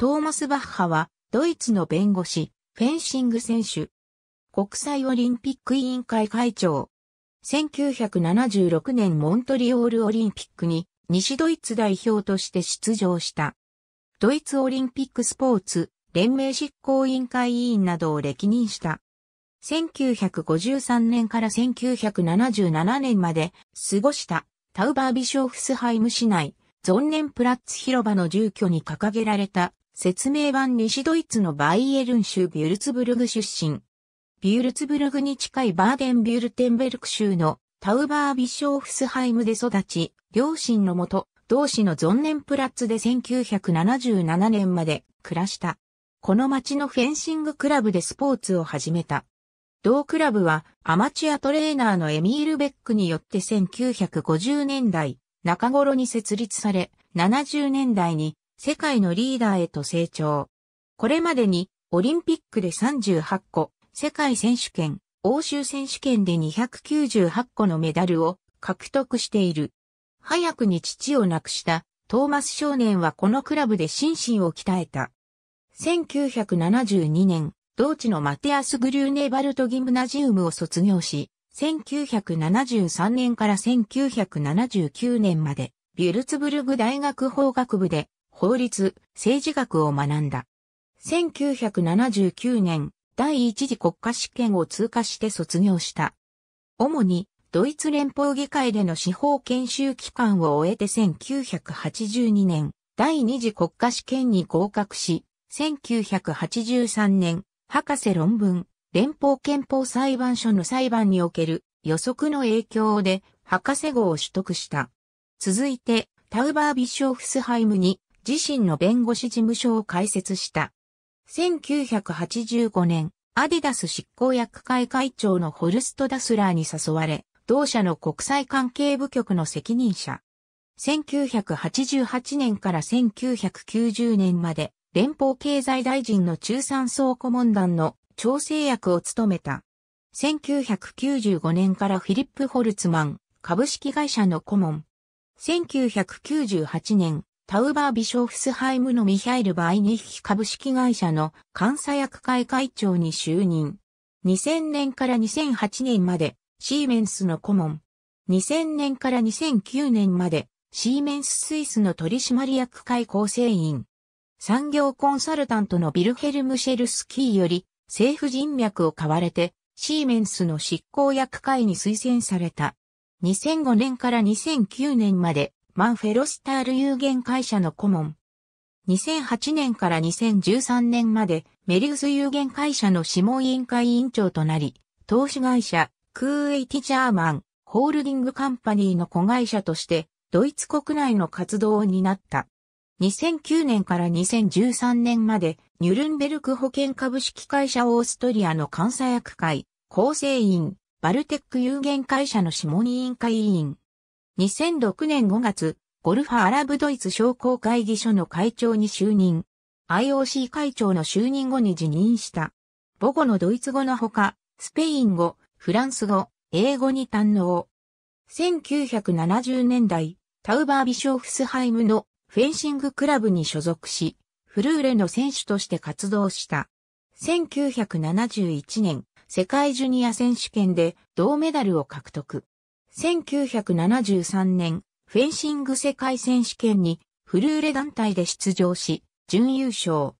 トーマス・バッハは、ドイツの弁護士、フェンシング選手。国際オリンピック委員会会長。1976年モントリオールオリンピックに西ドイツ代表として出場した。ドイツオリンピックスポーツ連盟執行委員会委員などを歴任した。1953年から1977年まで過ごしたタウバービショフスハイム市内、ゾンネンプラッツ広場の住居に掲げられた説明版西ドイツのバイエルン州ビュルツブルグ出身。ビュルツブルグに近いバーデンビュルテンベルク州のタウバービショーフスハイムで育ち、両親のもと、同市のゾンネンプラッツで1977年まで暮らした。この町のフェンシングクラブでスポーツを始めた。同クラブはアマチュアトレーナーのエミール・ベックによって1950年代中頃に設立され、70年代に世界のリーダーへと成長。これまでにオリンピックで38個、世界選手権、欧州選手権で298個のメダルを獲得している。早くに父を亡くしたトーマス少年はこのクラブで心身を鍛えた。1972年、同地のマテアス・グリューネバルト・ギムナジウムを卒業し、1973年から1979年まで、ビュルツブルグ大学法学部で法律、政治学を学んだ。1979年、第一次国家試験を通過して卒業した。主に、ドイツ連邦議会での司法研修期間を終えて1982年、第二次国家試験に合格し、1983年、博士論文、連邦憲法裁判所の裁判における予測の影響で博士号を取得した。続いて、タウバービショフスハイムに自身の弁護士事務所を開設した。1985年、アディダス執行役会会長のホルスト・ダスラーに誘われ、同社の国際関係部局の責任者。1988年から1990年まで、連邦経済大臣の中産総顧問団の調整役を務めた。1995年からフィリップ・ホルツマン、株式会社の顧問。1998年、タウバー・ビショフスハイムのミヒャイル・バイニッヒ株式会社の監査役会会長に就任。2000年から2008年までシーメンスの顧問。2000年から2009年までシーメンススイスの取締役会構成員。産業コンサルタントのビルヘルム・シェルスキーより政府人脈を買われてシーメンスの執行役会に推薦された。2005年から2009年までマンフェロスタール有限会社の顧問。2008年から2013年までメリウス有限会社の諮問委員会委員長となり、投資会社クーエイティジャーマンホールディングカンパニーの子会社としてドイツ国内の活動を担った。2009年から2013年までニュルンベルク保険株式会社オーストリアの監査役会、構成員、バルテック有限会社の諮問委員会委員、2006年5月、ゴルファアラブドイツ商工会議所の会長に就任。IOC 会長の就任後に辞任した。母語のドイツ語のほか、スペイン語、フランス語、英語に堪能。1970年代、タウバービショーフスハイムのフェンシングクラブに所属し、フルーレの選手として活動した。1971年、世界ジュニア選手権で銅メダルを獲得。1973年、フェンシング世界選手権にフルーレ団体で出場し、準優勝。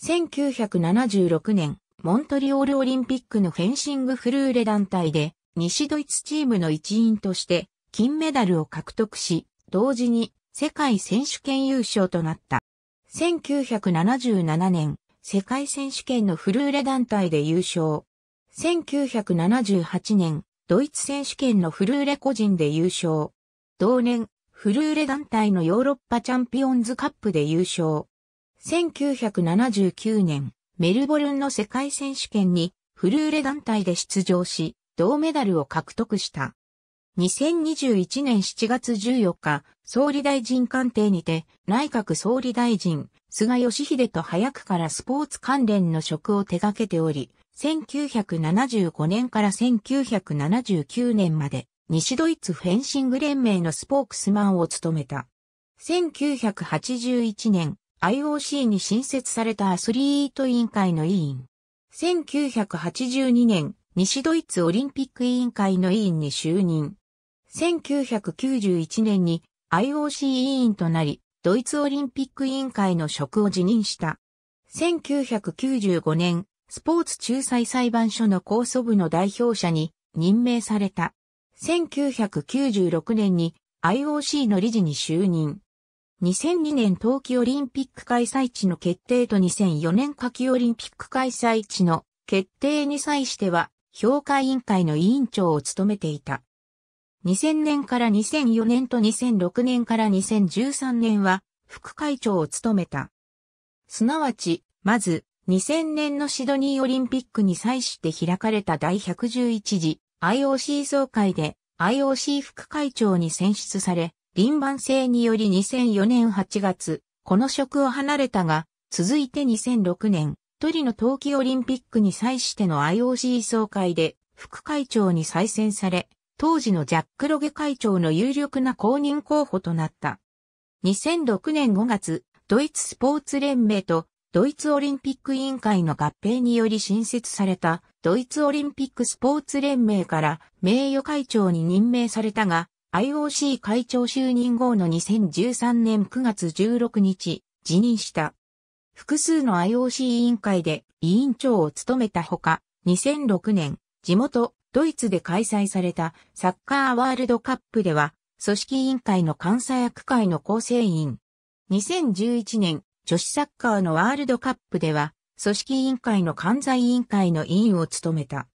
1976年、モントリオールオリンピックのフェンシングフルーレ団体で、西ドイツチームの一員として金メダルを獲得し、同時に世界選手権優勝となった。1977年、世界選手権のフルーレ団体で優勝。1978年、ドイツ選手権のフルーレ個人で優勝。同年、フルーレ団体のヨーロッパチャンピオンズカップで優勝。1979年、メルボルンの世界選手権にフルーレ団体で出場し、銅メダルを獲得した。2021年7月14日、総理大臣官邸にて、内閣総理大臣、菅義偉と早くからスポーツ関連の職を手掛けており、1975年から1979年まで西ドイツフェンシング連盟のスポークスマンを務めた。1981年 IOC に新設されたアスリート委員会の委員。1982年西ドイツオリンピック委員会の委員に就任。1991年に IOC 委員となり、ドイツオリンピック委員会の職を辞任した。1995年、スポーツ仲裁裁判所の控訴部の代表者に任命された。1996年に IOC の理事に就任。2002年冬季オリンピック開催地の決定と2004年夏季オリンピック開催地の決定に際しては評価委員会の委員長を務めていた。2000年から2004年と2006年から2013年は副会長を務めた。すなわち、まず、2000年のシドニーオリンピックに際して開かれた第111次 IOC 総会で IOC 副会長に選出され、臨番制により2004年8月、この職を離れたが、続いて2006年、トリノ冬季オリンピックに際しての IOC 総会で副会長に再選され、当時のジャック・ロゲ会長の有力な公認候補となった。2006年5月、ドイツスポーツ連盟とドイツオリンピック委員会の合併により新設されたドイツオリンピックスポーツ連盟から名誉会長に任命されたが、IOC 会長就任後の2013年9月16日、辞任した。複数の IOC 委員会で委員長を務めたほか、2006年、地元ドイツで開催されたサッカーワールドカップでは、組織委員会の監査役会の構成員。2011年、女子サッカーのワールドカップでは、組織委員会の関西委員会の委員を務めた。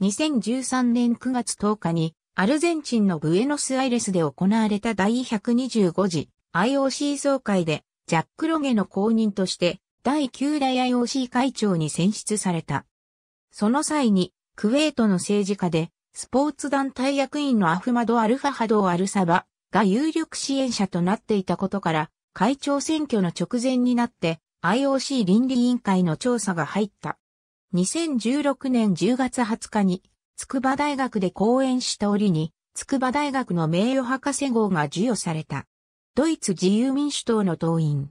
2013年9月10日に、アルゼンチンのブエノスアイレスで行われた第125次 IOC 総会で、ジャック・ロゲの公認として、第9代 IOC 会長に選出された。その際に、クウェートの政治家で、スポーツ団体役員のアフマド・アルファハド・アルサバが有力支援者となっていたことから、会長選挙の直前になって IOC 倫理委員会の調査が入った。2016年10月20日に筑波大学で講演した折に筑波大学の名誉博士号が授与された。ドイツ自由民主党の党員。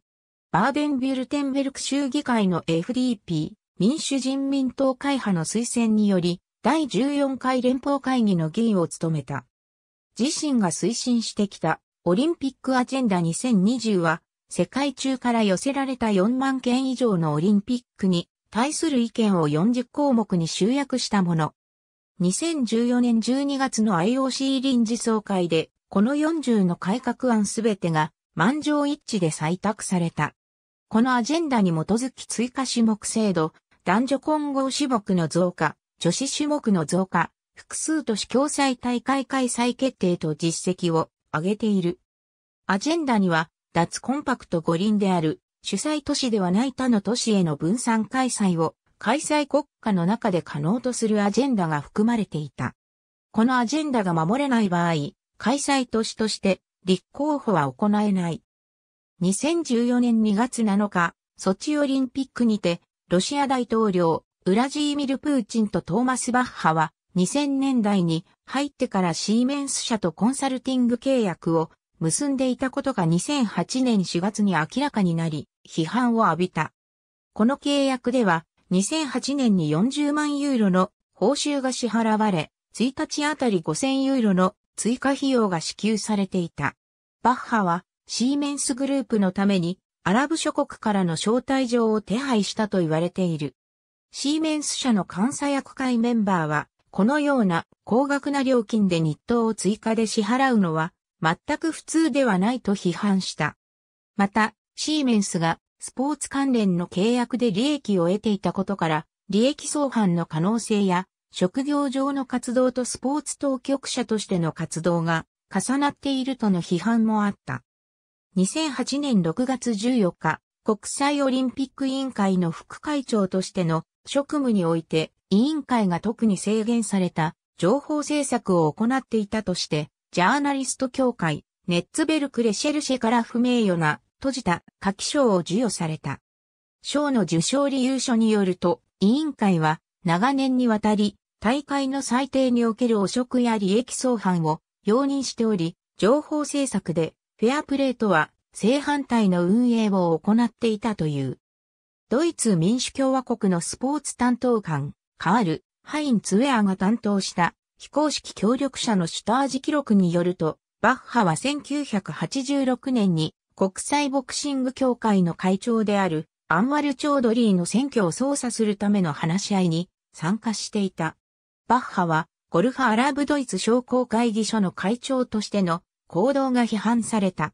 バーデンビルテンベルク州議会の FDP、民主人民党会派の推薦により、第14回連邦会議の議員を務めた。自身が推進してきたオリンピックアジェンダ2020は、世界中から寄せられた4万件以上のオリンピックに対する意見を40項目に集約したもの。2014年12月の IOC 臨時総会で、この40の改革案すべてが満場一致で採択された。このアジェンダに基づき追加種目制度、男女混合種目の増加、女子種目の増加、複数都市共催大会開催決定と実績を挙げている。アジェンダには、脱コンパクト五輪である、主催都市ではない他の都市への分散開催を、開催国家の中で可能とするアジェンダが含まれていた。このアジェンダが守れない場合、開催都市として立候補は行えない。2014年2月7日、ソチオリンピックにて、ロシア大統領、ウラジーミル・プーチンとトーマス・バッハは、2000年代に入ってからシーメンス社とコンサルティング契約を結んでいたことが2008年4月に明らかになり、批判を浴びた。この契約では、2008年に40万ユーロの報酬が支払われ、1日あたり5000ユーロの追加費用が支給されていた。バッハはシーメンスグループのためにアラブ諸国からの招待状を手配したと言われている。シーメンス社の監査役会メンバーはこのような高額な料金で日当を追加で支払うのは全く普通ではないと批判した。また、シーメンスがスポーツ関連の契約で利益を得ていたことから、利益相反の可能性や、職業上の活動とスポーツ当局者としての活動が重なっているとの批判もあった。2008年6月14日、国際オリンピック委員会の副会長としての職務において委員会が特に制限された情報政策を行っていたとして、ジャーナリスト協会、ネッツベルク・レシェルシェから不名誉な閉じた夏季賞を授与された。賞の受賞理由書によると、委員会は長年にわたり、大会の裁定における汚職や利益相反を容認しており、情報政策でフェアプレーとは正反対の運営を行っていたという。ドイツ民主共和国のスポーツ担当官、カール、ハインツウェアが担当した非公式協力者のシュタージ記録によると、バッハは1986年に国際ボクシング協会の会長であるアンワル・チョードリーの選挙を操作するための話し合いに参加していた。バッハはゴルフアラブドイツ商工会議所の会長としての行動が批判された。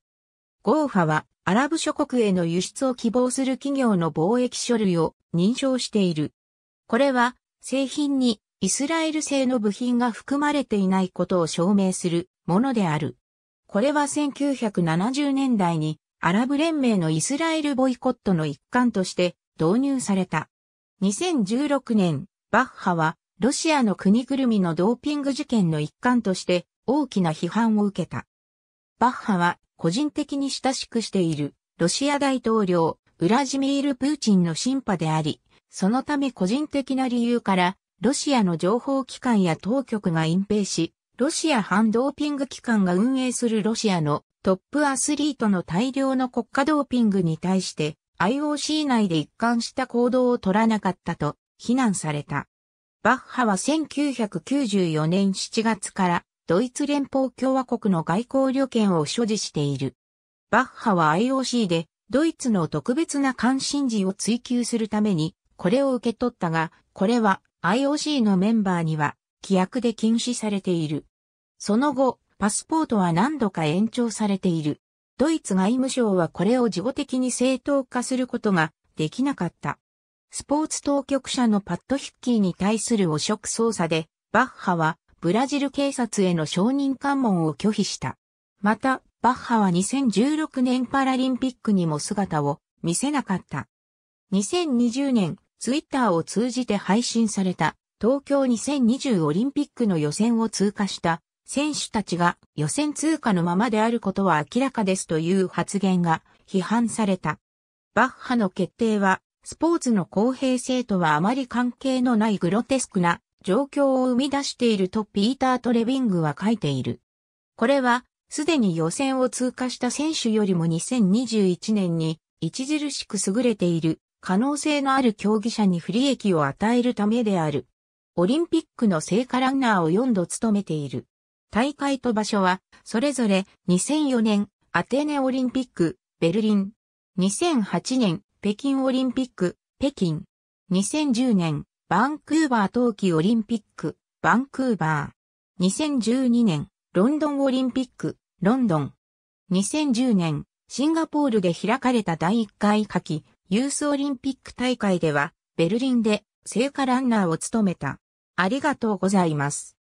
ゴーファはアラブ諸国への輸出を希望する企業の貿易書類を認証している。これは製品にイスラエル製の部品が含まれていないことを証明するものである。これは1970年代にアラブ連盟のイスラエルボイコットの一環として導入された。2016年、バッハはロシアの国ぐるみのドーピング事件の一環として大きな批判を受けた。バッハは個人的に親しくしているロシア大統領ウラジミール・プーチンの審判であり、そのため個人的な理由から、ロシアの情報機関や当局が隠蔽し、ロシア反ドーピング機関が運営するロシアのトップアスリートの大量の国家ドーピングに対して IOC 内で一貫した行動を取らなかったと非難された。バッハは1994年7月からドイツ連邦共和国の外交旅券を所持している。バッハは IOC でドイツの特別な関心事を追求するためにこれを受け取ったが、これは IOC のメンバーには規約で禁止されている。その後、パスポートは何度か延長されている。ドイツ外務省はこれを事後的に正当化することができなかった。スポーツ当局者のパッドヒッキーに対する汚職捜査で、バッハはブラジル警察への承認喚問を拒否した。また、バッハは2016年パラリンピックにも姿を見せなかった。2020年ツイッターを通じて配信された東京2020オリンピックの予選を通過した選手たちが予選通過のままであることは明らかですという発言が批判された。バッハの決定はスポーツの公平性とはあまり関係のないグロテスクな状況を生み出しているとピーター・トレビングは書いている。これはすでに予選を通過した選手よりも2021年に著しく優れている可能性のある競技者に不利益を与えるためである。オリンピックの聖火ランナーを4度務めている。大会と場所は、それぞれ2004年アテネオリンピック、ベルリン。2008年北京オリンピック、北京。2010年バンクーバー冬季オリンピック、バンクーバー。2012年ロンドンオリンピック、ロンドン。2010年シンガポールで開かれた第1回夏季ユースオリンピック大会では、ベルリンで聖火ランナーを務めた。ありがとうございます。